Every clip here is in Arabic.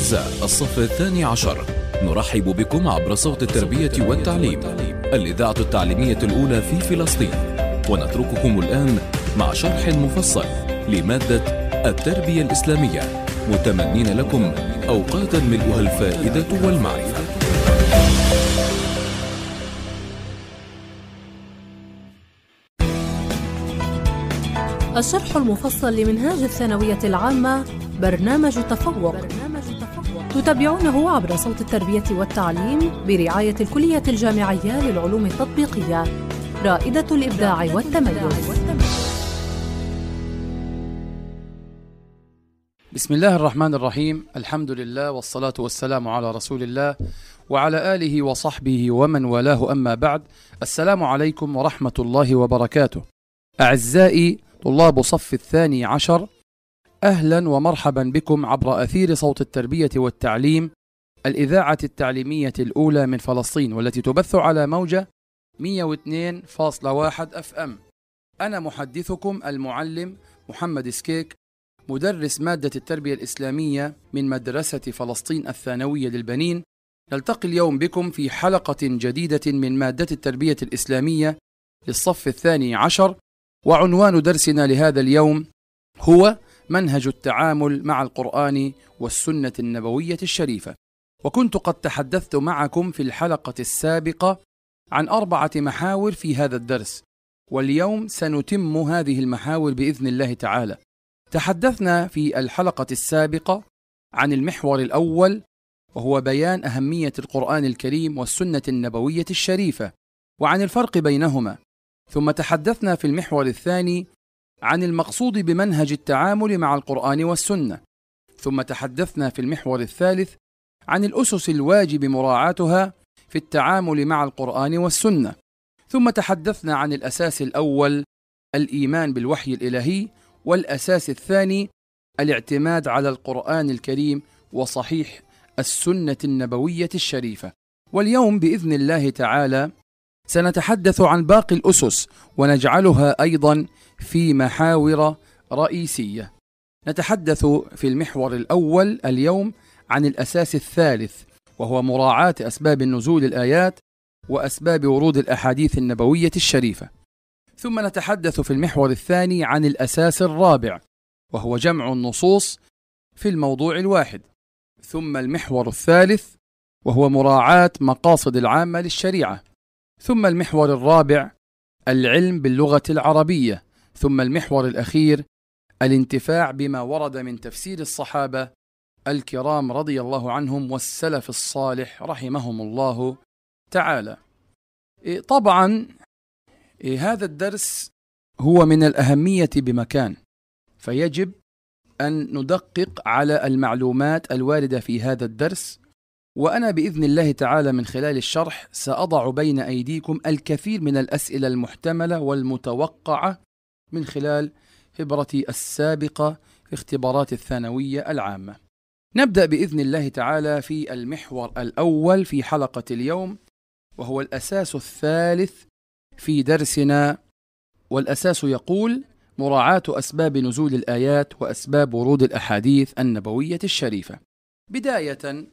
الأعزاء الصف الثاني عشر نرحب بكم عبر صوت التربية والتعليم الإذاعة التعليمية الأولى في فلسطين ونترككم الآن مع شرح مفصل لمادة التربية الإسلامية متمنين لكم أوقاتا ملؤها الفائدة والمعرفة الشرح المفصل لمنهاج الثانوية العامة برنامج تفوق, برنامج تتابعونه عبر صوت التربية والتعليم برعاية الكلية الجامعية للعلوم التطبيقية رائدة الإبداع والتميز بسم الله الرحمن الرحيم الحمد لله والصلاة والسلام على رسول الله وعلى آله وصحبه ومن والاه أما بعد السلام عليكم ورحمة الله وبركاته أعزائي طلاب صف الثاني عشر اهلا ومرحبا بكم عبر اثير صوت التربيه والتعليم الاذاعه التعليميه الاولى من فلسطين والتي تبث على موجه 102.1 اف ام انا محدثكم المعلم محمد سكيك مدرس ماده التربيه الاسلاميه من مدرسه فلسطين الثانويه للبنين نلتقي اليوم بكم في حلقه جديده من ماده التربيه الاسلاميه للصف الثاني عشر وعنوان درسنا لهذا اليوم هو منهج التعامل مع القرآن والسنة النبوية الشريفة وكنت قد تحدثت معكم في الحلقة السابقة عن أربعة محاور في هذا الدرس واليوم سنتم هذه المحاور بإذن الله تعالى تحدثنا في الحلقة السابقة عن المحور الأول وهو بيان أهمية القرآن الكريم والسنة النبوية الشريفة وعن الفرق بينهما ثم تحدثنا في المحور الثاني عن المقصود بمنهج التعامل مع القرآن والسنة، ثم تحدثنا في المحور الثالث عن الأسس الواجب مراعاتها في التعامل مع القرآن والسنة، ثم تحدثنا عن الأساس الأول الإيمان بالوحي الإلهي، والأساس الثاني الاعتماد على القرآن الكريم وصحيح السنة النبوية الشريفة. واليوم بإذن الله تعالى سنتحدث عن باقي الأسس ونجعلها أيضا في محاور رئيسية. نتحدث في المحور الأول اليوم عن الأساس الثالث وهو مراعاة أسباب نزول الآيات وأسباب ورود الأحاديث النبوية الشريفة. ثم نتحدث في المحور الثاني عن الأساس الرابع وهو جمع النصوص في الموضوع الواحد. ثم المحور الثالث وهو مراعاة مقاصد العامة للشريعة. ثم المحور الرابع العلم باللغة العربية ثم المحور الأخير الانتفاع بما ورد من تفسير الصحابة الكرام رضي الله عنهم والسلف الصالح رحمهم الله تعالى. إيه، طبعا إيه، هذا الدرس هو من الأهمية بمكان فيجب أن ندقق على المعلومات الواردة في هذا الدرس وأنا بإذن الله تعالى من خلال الشرح سأضع بين أيديكم الكثير من الأسئلة المحتملة والمتوقعة من خلال خبرتي السابقة في اختبارات الثانوية العامة. نبدأ بإذن الله تعالى في المحور الأول في حلقة اليوم وهو الأساس الثالث في درسنا والأساس يقول مراعاة أسباب نزول الآيات وأسباب ورود الأحاديث النبوية الشريفة. بداية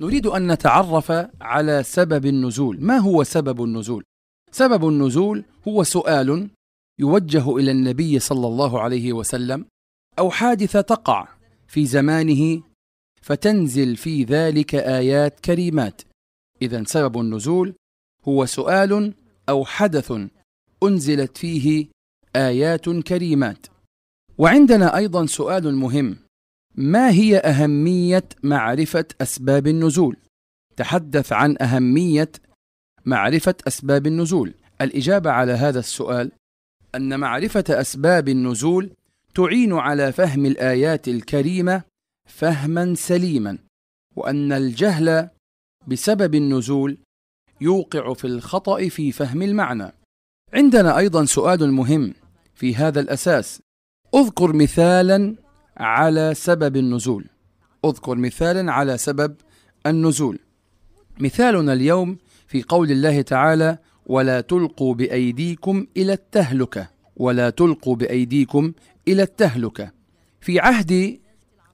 نريد أن نتعرف على سبب النزول ما هو سبب النزول؟ سبب النزول هو سؤال يوجه إلى النبي صلى الله عليه وسلم أو حادثة تقع في زمانه فتنزل في ذلك آيات كريمات إذا سبب النزول هو سؤال أو حدث أنزلت فيه آيات كريمات وعندنا أيضا سؤال مهم ما هي أهمية معرفة أسباب النزول؟ تحدث عن أهمية معرفة أسباب النزول. الإجابة على هذا السؤال أن معرفة أسباب النزول تعين على فهم الآيات الكريمة فهما سليما، وأن الجهل بسبب النزول يوقع في الخطأ في فهم المعنى. عندنا أيضا سؤال مهم في هذا الأساس. اذكر مثالا على سبب النزول اذكر مثالا على سبب النزول مثالنا اليوم في قول الله تعالى ولا تلقوا بايديكم الى التهلكه ولا تلقوا بايديكم الى التهلكه في عهد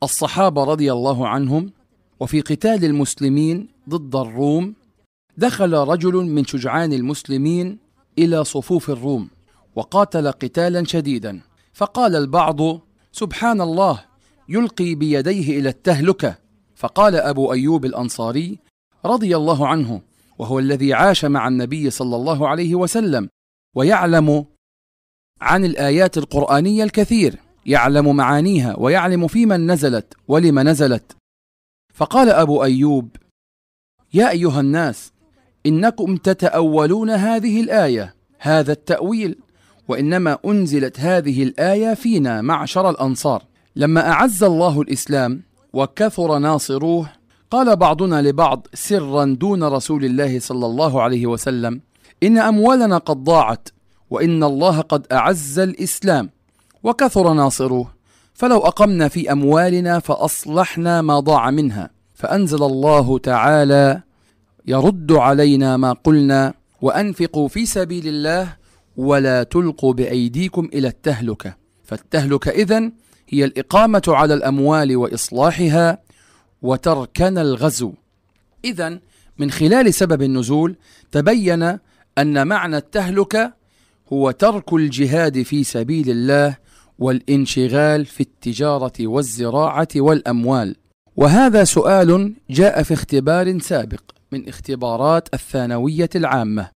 الصحابه رضي الله عنهم وفي قتال المسلمين ضد الروم دخل رجل من شجعان المسلمين الى صفوف الروم وقاتل قتالا شديدا فقال البعض سبحان الله يلقي بيديه الى التهلكه فقال ابو ايوب الانصاري رضي الله عنه وهو الذي عاش مع النبي صلى الله عليه وسلم ويعلم عن الايات القرانيه الكثير يعلم معانيها ويعلم في من نزلت ولم نزلت فقال ابو ايوب يا ايها الناس انكم تتاولون هذه الايه هذا التاويل وانما انزلت هذه الايه فينا معشر الانصار لما اعز الله الاسلام وكثر ناصروه قال بعضنا لبعض سرا دون رسول الله صلى الله عليه وسلم ان اموالنا قد ضاعت وان الله قد اعز الاسلام وكثر ناصروه فلو اقمنا في اموالنا فاصلحنا ما ضاع منها فانزل الله تعالى يرد علينا ما قلنا وانفقوا في سبيل الله ولا تلقوا بايديكم الى التهلكه فالتهلكه اذن هي الاقامه على الاموال واصلاحها وتركن الغزو اذا من خلال سبب النزول تبين ان معنى التهلكه هو ترك الجهاد في سبيل الله والانشغال في التجاره والزراعه والاموال وهذا سؤال جاء في اختبار سابق من اختبارات الثانويه العامه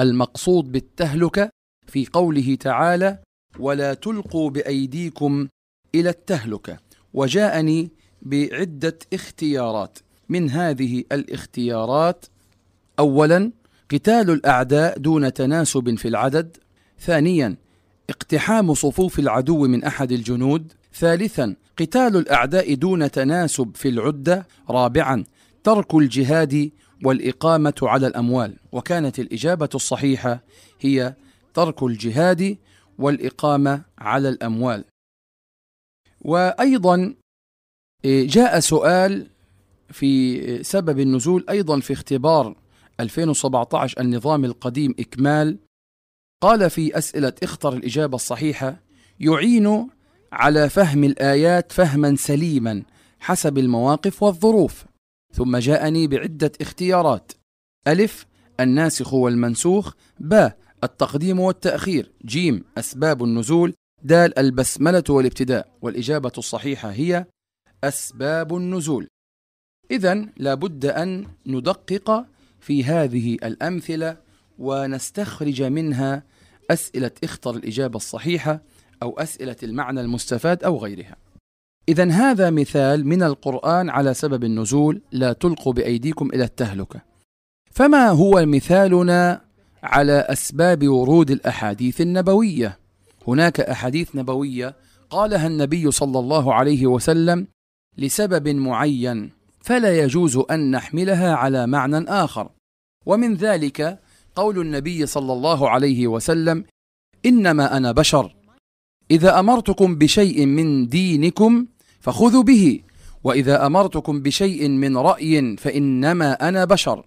المقصود بالتهلكه في قوله تعالى ولا تلقوا بايديكم الى التهلكه وجاءني بعده اختيارات من هذه الاختيارات اولا قتال الاعداء دون تناسب في العدد ثانيا اقتحام صفوف العدو من احد الجنود ثالثا قتال الاعداء دون تناسب في العده رابعا ترك الجهاد والاقامه على الاموال وكانت الاجابه الصحيحه هي ترك الجهاد والإقامة على الأموال وأيضا إيه، جاء سؤال في سبب النزول أيضا في اختبار 2017 النظام القديم إكمال قال في أسئلة اختر الإجابة الصحيحة يعين على فهم الآيات فهما سليما حسب المواقف والظروف ثم جاءني بعدة اختيارات ألف الناسخ والمنسوخ ب التقديم والتأخير جيم أسباب النزول دال البسملة والابتداء والإجابة الصحيحة هي أسباب النزول إذا لابد أن ندقق في هذه الأمثلة ونستخرج منها أسئلة اختر الإجابة الصحيحة أو أسئلة المعنى المستفاد أو غيرها إذا هذا مثال من القرآن على سبب النزول لا تلقوا بأيديكم إلى التهلكة فما هو مثالنا على اسباب ورود الاحاديث النبويه هناك احاديث نبويه قالها النبي صلى الله عليه وسلم لسبب معين فلا يجوز ان نحملها على معنى اخر ومن ذلك قول النبي صلى الله عليه وسلم انما انا بشر اذا امرتكم بشيء من دينكم فخذوا به واذا امرتكم بشيء من راي فانما انا بشر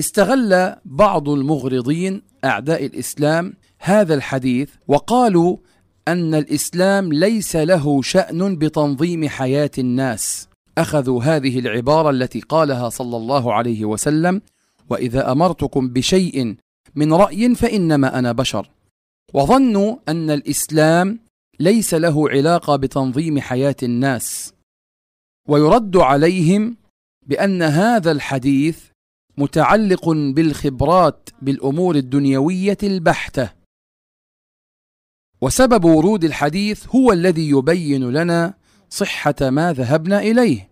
استغل بعض المغرضين اعداء الاسلام هذا الحديث وقالوا ان الاسلام ليس له شان بتنظيم حياه الناس اخذوا هذه العباره التي قالها صلى الله عليه وسلم واذا امرتكم بشيء من راي فانما انا بشر وظنوا ان الاسلام ليس له علاقه بتنظيم حياه الناس ويرد عليهم بان هذا الحديث متعلق بالخبرات بالامور الدنيويه البحته وسبب ورود الحديث هو الذي يبين لنا صحه ما ذهبنا اليه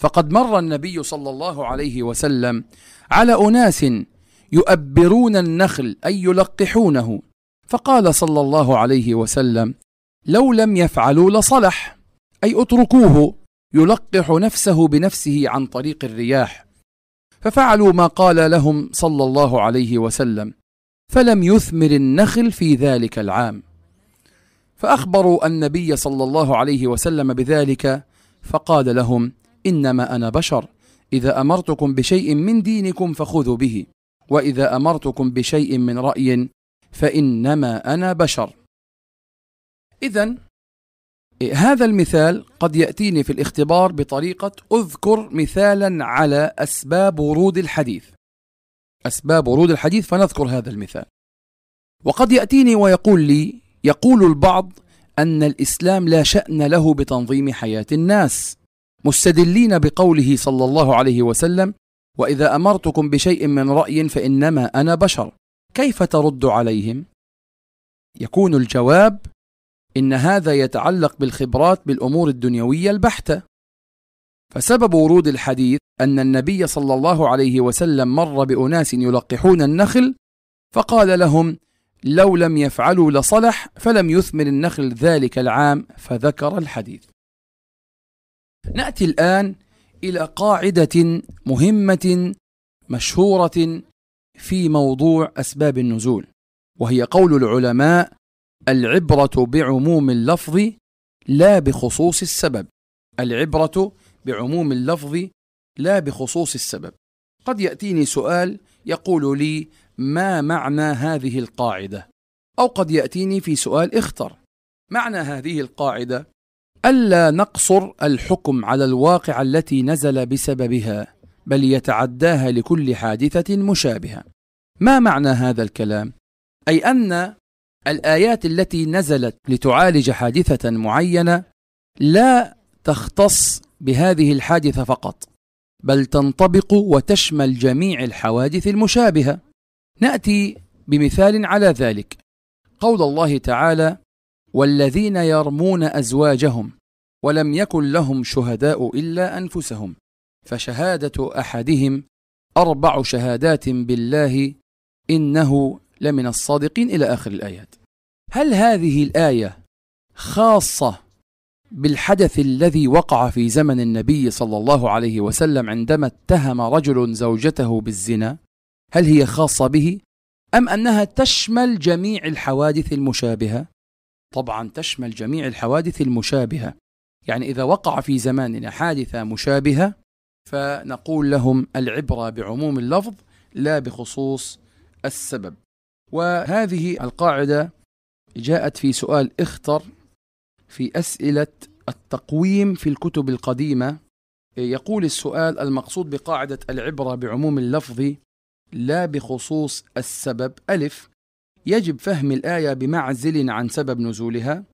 فقد مر النبي صلى الله عليه وسلم على اناس يؤبرون النخل اي يلقحونه فقال صلى الله عليه وسلم لو لم يفعلوا لصلح اي اتركوه يلقح نفسه بنفسه عن طريق الرياح ففعلوا ما قال لهم صلى الله عليه وسلم فلم يثمر النخل في ذلك العام فاخبروا النبي صلى الله عليه وسلم بذلك فقال لهم انما انا بشر اذا امرتكم بشيء من دينكم فخذوا به واذا امرتكم بشيء من راي فانما انا بشر اذا هذا المثال قد يأتيني في الاختبار بطريقة أذكر مثالا على أسباب ورود الحديث أسباب ورود الحديث فنذكر هذا المثال وقد يأتيني ويقول لي يقول البعض أن الإسلام لا شأن له بتنظيم حياة الناس مستدلين بقوله صلى الله عليه وسلم وإذا أمرتكم بشيء من رأي فإنما أنا بشر كيف ترد عليهم؟ يكون الجواب إن هذا يتعلق بالخبرات بالأمور الدنيوية البحتة فسبب ورود الحديث أن النبي صلى الله عليه وسلم مر بأناس يلقحون النخل فقال لهم لو لم يفعلوا لصلح فلم يثمر النخل ذلك العام فذكر الحديث ناتي الان الى قاعده مهمه مشهوره في موضوع اسباب النزول وهي قول العلماء العبرة بعموم اللفظ لا بخصوص السبب العبرة بعموم اللفظ لا بخصوص السبب قد يأتيني سؤال يقول لي ما معنى هذه القاعدة أو قد يأتيني في سؤال اختر معنى هذه القاعدة ألا نقصر الحكم على الواقع التي نزل بسببها بل يتعداها لكل حادثة مشابهة ما معنى هذا الكلام؟ أي أن الآيات التي نزلت لتعالج حادثة معينة لا تختص بهذه الحادثة فقط بل تنطبق وتشمل جميع الحوادث المشابهة نأتي بمثال على ذلك قول الله تعالى والذين يرمون أزواجهم ولم يكن لهم شهداء إلا أنفسهم فشهادة أحدهم أربع شهادات بالله إنه لمن الصادقين إلى آخر الآيات هل هذه الآية خاصة بالحدث الذي وقع في زمن النبي صلى الله عليه وسلم عندما اتهم رجل زوجته بالزنا؟ هل هي خاصة به؟ أم أنها تشمل جميع الحوادث المشابهة؟ طبعا تشمل جميع الحوادث المشابهة، يعني إذا وقع في زماننا حادثة مشابهة فنقول لهم العبرة بعموم اللفظ لا بخصوص السبب. وهذه القاعدة جاءت في سؤال اختر في أسئلة التقويم في الكتب القديمة يقول السؤال المقصود بقاعدة العبرة بعموم اللفظ لا بخصوص السبب ألف يجب فهم الآية بمعزل عن سبب نزولها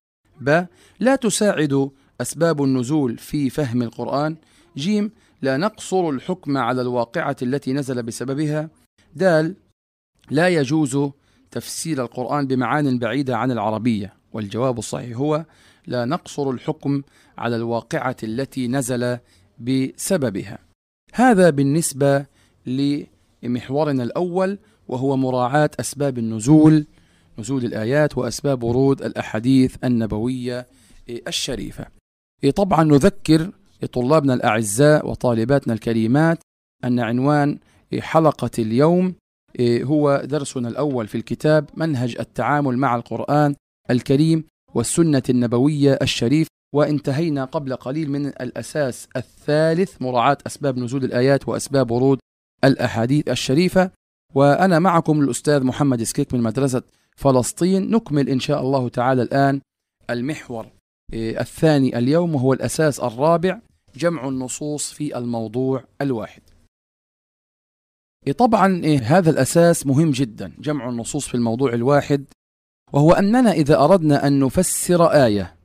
ب لا تساعد أسباب النزول في فهم القرآن جيم لا نقصر الحكم على الواقعة التي نزل بسببها دال لا يجوز تفسير القرآن بمعان بعيدة عن العربية والجواب الصحيح هو لا نقصر الحكم على الواقعة التي نزل بسببها هذا بالنسبة لمحورنا الأول وهو مراعاة أسباب النزول نزول الآيات وأسباب ورود الأحاديث النبوية الشريفة إيه، طبعا نذكر طلابنا الأعزاء وطالباتنا الكريمات أن عنوان إيه، حلقة اليوم إيه، هو درسنا الأول في الكتاب منهج التعامل مع القرآن الكريم والسنة النبوية الشريف وانتهينا قبل قليل من الأساس الثالث مراعاة أسباب نزول الآيات وأسباب ورود الأحاديث الشريفة وأنا معكم الأستاذ محمد سكيك من مدرسة فلسطين نكمل إن شاء الله تعالى الآن المحور إيه، الثاني اليوم وهو الأساس الرابع جمع النصوص في الموضوع الواحد إيه، طبعا إيه هذا الأساس مهم جدا جمع النصوص في الموضوع الواحد وهو أننا إذا أردنا أن نفسر آية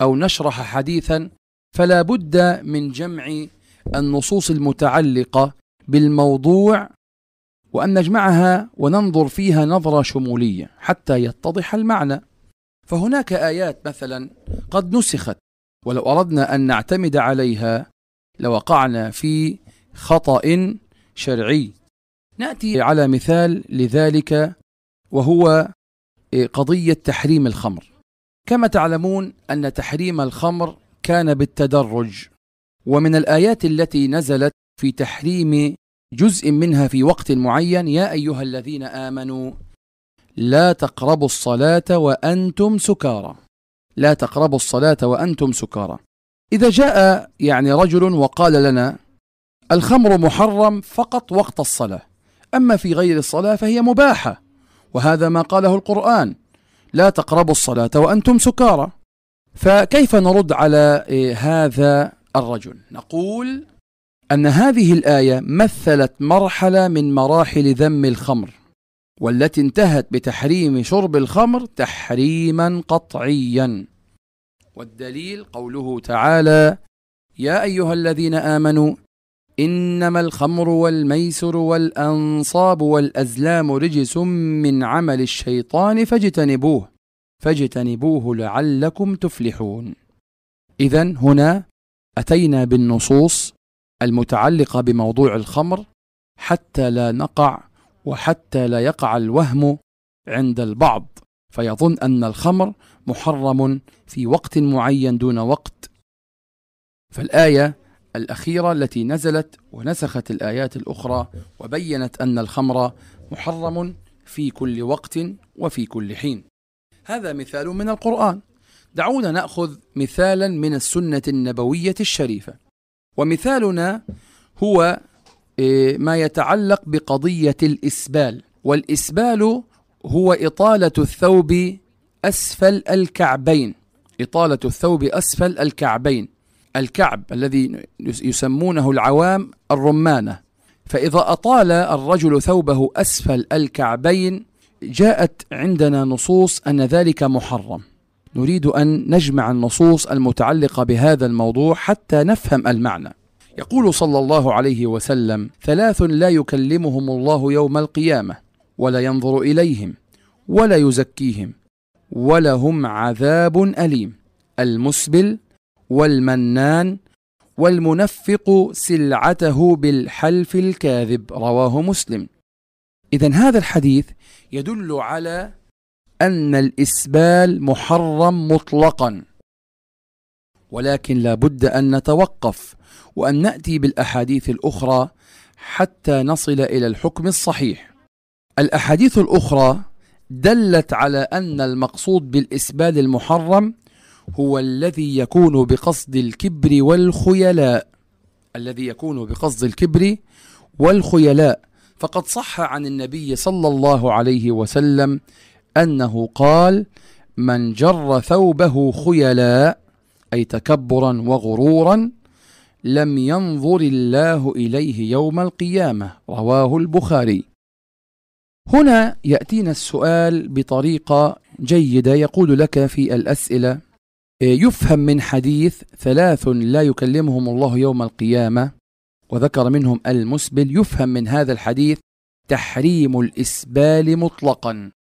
أو نشرح حديثا فلا بد من جمع النصوص المتعلقة بالموضوع وأن نجمعها وننظر فيها نظرة شمولية حتى يتضح المعنى فهناك آيات مثلا قد نسخت ولو أردنا أن نعتمد عليها لوقعنا في خطأ شرعي ناتي على مثال لذلك وهو إيه، قضيه تحريم الخمر كما تعلمون ان تحريم الخمر كان بالتدرج ومن الايات التي نزلت في تحريم جزء منها في وقت معين يا ايها الذين امنوا لا تقربوا الصلاه وانتم سكارى لا تقربوا الصلاه وانتم سكارى اذا جاء يعني رجل وقال لنا الخمر محرم فقط وقت الصلاة أما في غير الصلاة فهي مباحة وهذا ما قاله القرآن لا تقربوا الصلاة وأنتم سكارى فكيف نرد على إيه، هذا الرجل نقول أن هذه الآية مثلت مرحلة من مراحل ذم الخمر والتي انتهت بتحريم شرب الخمر تحريما قطعيا والدليل قوله تعالى يا أيها الذين آمنوا إنما الخمر والميسر والأنصاب والأزلام رجس من عمل الشيطان فاجتنبوه فاجتنبوه لعلكم تفلحون إذا هنا أتينا بالنصوص المتعلقة بموضوع الخمر حتى لا نقع وحتى لا يقع الوهم عند البعض فيظن أن الخمر محرم في وقت معين دون وقت فالآية الأخيرة التي نزلت ونسخت الآيات الأخرى وبينت أن الخمر محرم في كل وقت وفي كل حين. هذا مثال من القرآن. دعونا نأخذ مثالا من السنة النبوية الشريفة. ومثالنا هو إيه، ما يتعلق بقضية الإسبال، والإسبال هو إطالة الثوب أسفل الكعبين. إطالة الثوب أسفل الكعبين الكعب الذي يسمونه العوام الرمانه فاذا اطال الرجل ثوبه اسفل الكعبين جاءت عندنا نصوص ان ذلك محرم نريد ان نجمع النصوص المتعلقه بهذا الموضوع حتى نفهم المعنى يقول صلى الله عليه وسلم ثلاث لا يكلمهم الله يوم القيامه ولا ينظر اليهم ولا يزكيهم ولهم عذاب اليم المسبل والمنان والمنفق سلعته بالحلف الكاذب رواه مسلم إذا هذا الحديث يدل على أن الإسبال محرم مطلقا ولكن لا بد أن نتوقف وأن نأتي بالأحاديث الأخرى حتى نصل إلى الحكم الصحيح الأحاديث الأخرى دلت على أن المقصود بالإسبال المحرم هو الذي يكون بقصد الكبر والخيلاء الذي يكون بقصد الكبر والخيلاء فقد صح عن النبي صلى الله عليه وسلم انه قال من جر ثوبه خيلاء اي تكبرا وغرورا لم ينظر الله اليه يوم القيامه رواه البخاري هنا ياتينا السؤال بطريقه جيده يقول لك في الاسئله يفهم من حديث ثلاث لا يكلمهم الله يوم القيامة وذكر منهم المسبل يفهم من هذا الحديث تحريم الإسبال مطلقا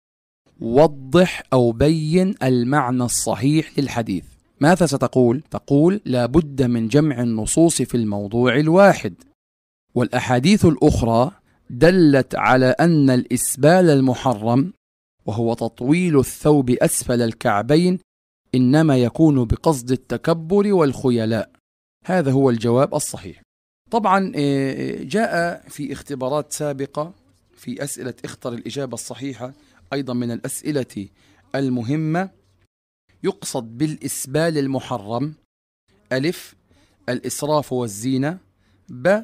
وضح أو بين المعنى الصحيح للحديث ماذا ستقول؟ تقول لابد من جمع النصوص في الموضوع الواحد والأحاديث الأخرى دلت على أن الإسبال المحرم وهو تطويل الثوب أسفل الكعبين انما يكون بقصد التكبر والخيلاء هذا هو الجواب الصحيح طبعا آه، جاء في اختبارات سابقه في اسئله اختر الاجابه الصحيحه ايضا من الاسئله المهمه يقصد بالاسبال المحرم الف الاسراف والزينه ب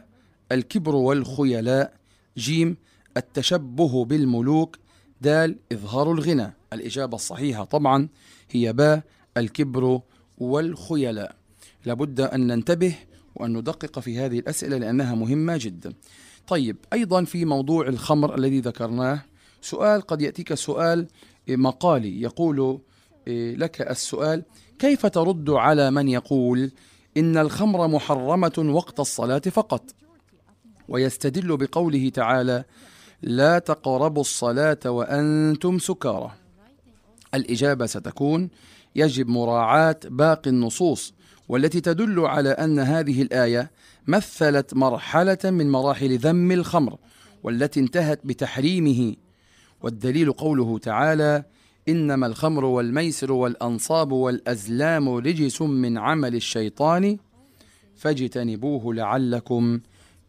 الكبر والخيلاء جيم التشبه بالملوك دال إظهار الغنى الإجابة الصحيحة طبعا هي باء الكبر والخيلاء لابد أن ننتبه وأن ندقق في هذه الأسئلة لأنها مهمة جدا طيب أيضا في موضوع الخمر الذي ذكرناه سؤال قد يأتيك سؤال إيه، مقالي يقول إيه، لك السؤال كيف ترد على من يقول إن الخمر محرمة وقت الصلاة فقط ويستدل بقوله تعالى لا تقربوا الصلاة وأنتم سكارى الإجابة ستكون يجب مراعاة باقي النصوص والتي تدل على أن هذه الآية مثلت مرحلة من مراحل ذم الخمر والتي انتهت بتحريمه والدليل قوله تعالى انما الخمر والميسر والانصاب والازلام رجس من عمل الشيطان فاجتنبوه لعلكم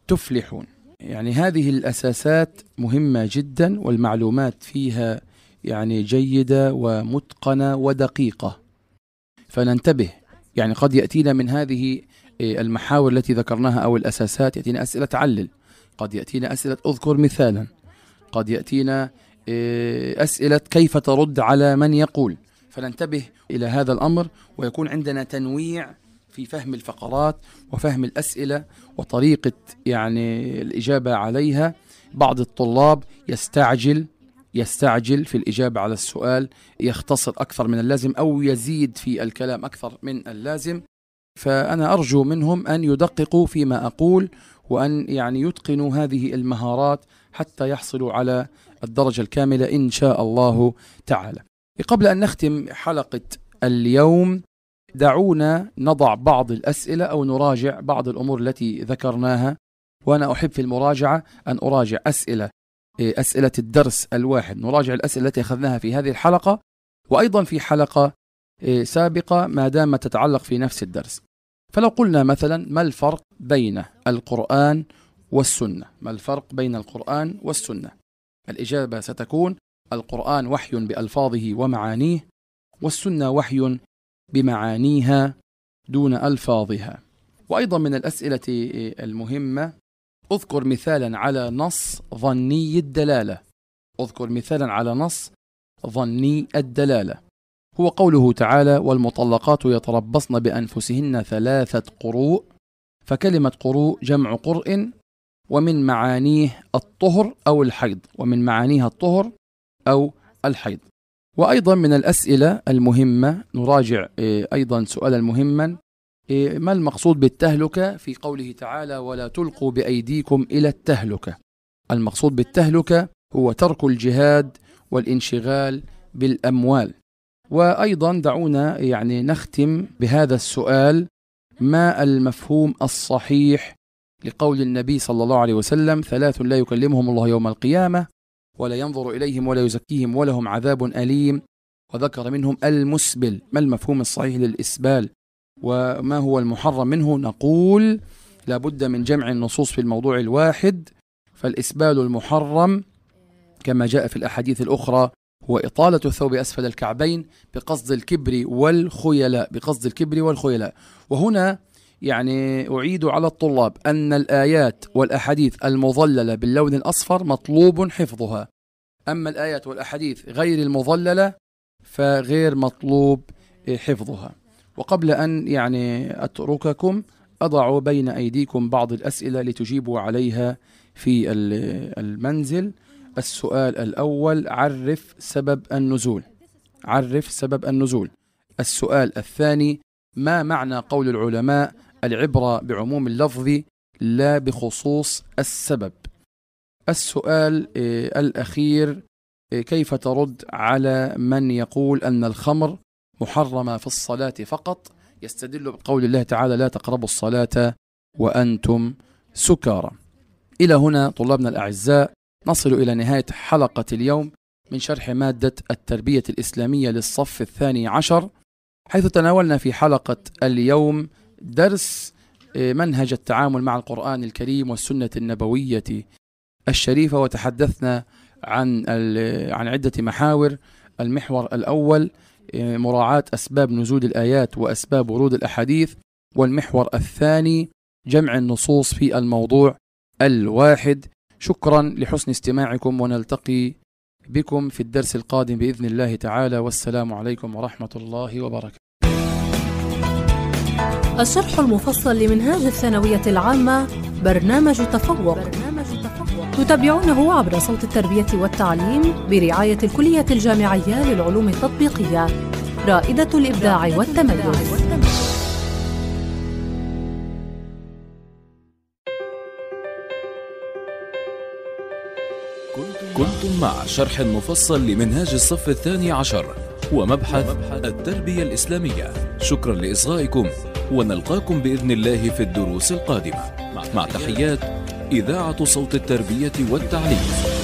تفلحون يعني هذه الاساسات مهمه جدا والمعلومات فيها يعني جيدة ومتقنة ودقيقة فننتبه يعني قد يأتينا من هذه إيه، المحاور التي ذكرناها أو الأساسات يأتينا أسئلة علل قد يأتينا أسئلة أذكر مثالا قد يأتينا إيه، أسئلة كيف ترد على من يقول فننتبه إلى هذا الأمر ويكون عندنا تنويع في فهم الفقرات وفهم الأسئلة وطريقة يعني الإجابة عليها بعض الطلاب يستعجل يستعجل في الإجابة على السؤال يختصر أكثر من اللازم أو يزيد في الكلام أكثر من اللازم فأنا أرجو منهم أن يدققوا فيما أقول وأن يعني يتقنوا هذه المهارات حتى يحصلوا على الدرجة الكاملة إن شاء الله تعالى قبل أن نختم حلقة اليوم دعونا نضع بعض الأسئلة أو نراجع بعض الأمور التي ذكرناها وأنا أحب في المراجعة أن أراجع أسئلة أسئلة الدرس الواحد نراجع الأسئلة التي أخذناها في هذه الحلقة وأيضا في حلقة آه، سابقة ما دامت تتعلق في نفس الدرس فلو قلنا مثلا ما الفرق بين القرآن والسنة ما الفرق بين القرآن والسنة الإجابة ستكون القرآن وحي بألفاظه ومعانيه والسنة وحي بمعانيها دون ألفاظها وأيضا من الأسئلة آه، المهمة اذكر مثالا على نص ظني الدلالة اذكر مثالا على نص ظني الدلالة هو قوله تعالى والمطلقات يتربصن بأنفسهن ثلاثة قروء فكلمة قروء جمع قرء ومن معانيه الطهر أو الحيض ومن معانيها الطهر أو الحيض وأيضا من الأسئلة المهمة نراجع آه، أيضا سؤالا مهما إيه، ما المقصود بالتهلكة في قوله تعالى ولا تلقوا بأيديكم إلى التهلكة المقصود بالتهلكة هو ترك الجهاد والانشغال بالأموال وأيضا دعونا يعني نختم بهذا السؤال ما المفهوم الصحيح لقول النبي صلى الله عليه وسلم ثلاث لا يكلمهم الله يوم القيامة ولا ينظر إليهم ولا يزكيهم ولهم عذاب أليم وذكر منهم المسبل ما المفهوم الصحيح للإسبال وما هو المحرم منه نقول لابد من جمع النصوص في الموضوع الواحد فالإسبال المحرم كما جاء في الأحاديث الأخرى هو إطالة الثوب أسفل الكعبين بقصد الكبر والخيلاء بقصد الكبر والخيلاء وهنا يعني أعيد على الطلاب أن الآيات والأحاديث المظللة باللون الأصفر مطلوب حفظها أما الآيات والأحاديث غير المظللة فغير مطلوب حفظها وقبل أن يعني أترككم أضع بين أيديكم بعض الأسئلة لتجيبوا عليها في المنزل السؤال الأول عرف سبب النزول عرف سبب النزول السؤال الثاني ما معنى قول العلماء العبرة بعموم اللفظ لا بخصوص السبب السؤال آه، الأخير آه، كيف ترد على من يقول أن الخمر محرمة في الصلاة فقط يستدل بقول الله تعالى لا تقربوا الصلاة وأنتم سكارى إلى هنا طلابنا الأعزاء نصل إلى نهاية حلقة اليوم من شرح مادة التربية الإسلامية للصف الثاني عشر حيث تناولنا في حلقة اليوم درس آه، منهج التعامل مع القرآن الكريم والسنة النبوية الشريفة وتحدثنا عن عن عدة محاور المحور الأول آه، مراعاة أسباب نزول الآيات وأسباب ورود الأحاديث والمحور الثاني جمع النصوص في الموضوع الواحد شكرا لحسن استماعكم ونلتقي بكم في الدرس القادم بإذن الله تعالى والسلام عليكم ورحمة الله وبركاته الشرح المفصل لمنهاج الثانوية العامة برنامج تفوق, برنامج تتابعونه عبر صوت التربية والتعليم برعاية الكلية الجامعية للعلوم التطبيقية رائدة الإبداع والتميز كنتم مع شرح مفصل لمنهاج الصف الثاني عشر ومبحث التربية الإسلامية شكرا لإصغائكم ونلقاكم بإذن الله في الدروس القادمة مع تحيات إذاعة صوت التربية والتعليم